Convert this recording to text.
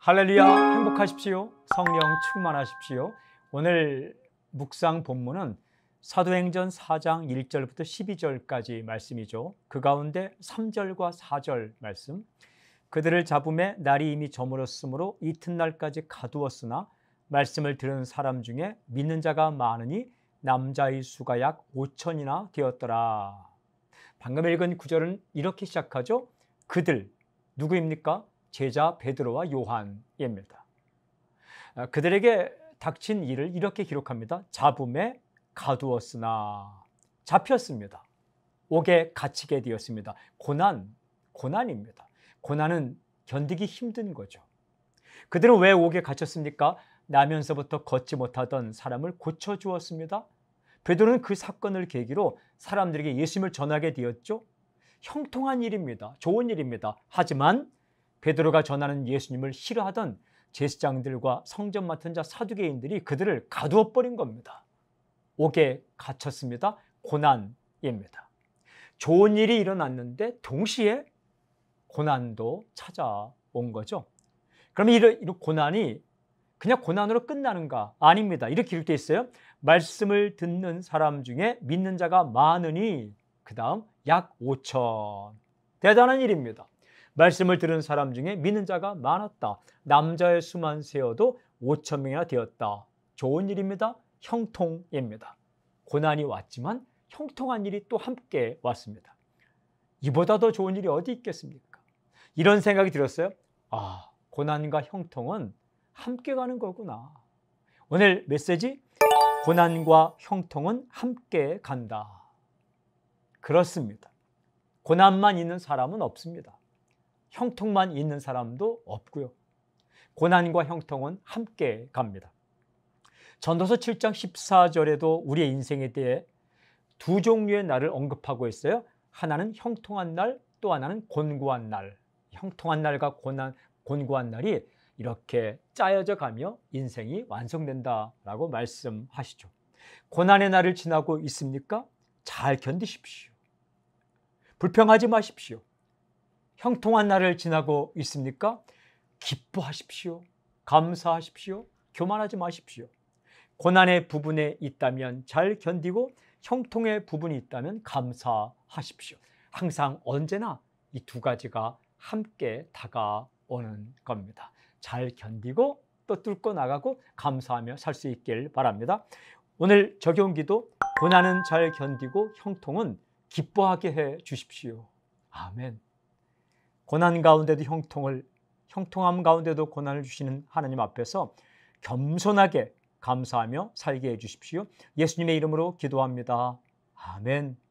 할렐루야 행복하십시오 성령 충만하십시오 오늘 묵상 본문은 사도행전 4장 1절부터 12절까지 말씀이죠 그 가운데 3절과 4절 말씀 그들을 잡음에 날이 이미 저물었으므로 이튿날까지 가두었으나 말씀을 들은 사람 중에 믿는 자가 많으니 남자의 수가 약 5천이나 되었더라 방금 읽은 구절은 이렇게 시작하죠 그들 누구입니까? 제자 베드로와 요한입니다. 아, 그들에게 닥친 일을 이렇게 기록합니다. 잡음에 가두었으나 잡혔습니다. 옥에 갇히게 되었습니다. 고난, 고난입니다. 고난은 견디기 힘든 거죠. 그들은 왜 옥에 갇혔습니까? 나면서부터 걷지 못하던 사람을 고쳐 주었습니다. 베드로는 그 사건을 계기로 사람들에게 예수님을 전하게 되었죠. 형통한 일입니다. 좋은 일입니다. 하지만 베드로가 전하는 예수님을 싫어하던 제사장들과 성전 맡은 자 사두개인들이 그들을 가두어 버린 겁니다. 옥에 갇혔습니다. 고난입니다. 좋은 일이 일어났는데 동시에 고난도 찾아온 거죠. 그러면 이런, 이런 고난이 그냥 고난으로 끝나는가? 아닙니다. 이렇게 기록 있어요. 말씀을 듣는 사람 중에 믿는 자가 많으니 그 다음 약 5천. 대단한 일입니다. 말씀을 들은 사람 중에 믿는 자가 많았다. 남자의 수만 세어도 5천 명이나 되었다. 좋은 일입니다. 형통입니다. 고난이 왔지만 형통한 일이 또 함께 왔습니다. 이보다 더 좋은 일이 어디 있겠습니까? 이런 생각이 들었어요. 아, 고난과 형통은 함께 가는 거구나. 오늘 메시지 고난과 형통은 함께 간다. 그렇습니다. 고난만 있는 사람은 없습니다. 형통만 있는 사람도 없고요. 고난과 형통은 함께 갑니다. 전도서 7장 14절에도 우리의 인생에 대해 두 종류의 날을 언급하고 있어요. 하나는 형통한 날, 또 하나는 곤고한 날. 형통한 날과 고난, 곤고한 날이 이렇게 짜여져 가며 인생이 완성된다라고 말씀하시죠. 고난의 날을 지나고 있습니까? 잘 견디십시오. 불평하지 마십시오. 형통한 날을 지나고 있습니까? 기뻐하십시오. 감사하십시오. 교만하지 마십시오. 고난의 부분에 있다면 잘 견디고 형통의 부분이 있다면 감사하십시오. 항상 언제나 이 두 가지가 함께 다가오는 겁니다. 잘 견디고 또 뚫고 나가고 감사하며 살 수 있길 바랍니다. 오늘 적용 기도 고난은 잘 견디고 형통은 기뻐하게 해 주십시오. 아멘. 고난 가운데도 형통을 형통함 가운데도 고난을 주시는 하나님 앞에서 겸손하게 감사하며 살게 해 주십시오. 예수님의 이름으로 기도합니다. 아멘.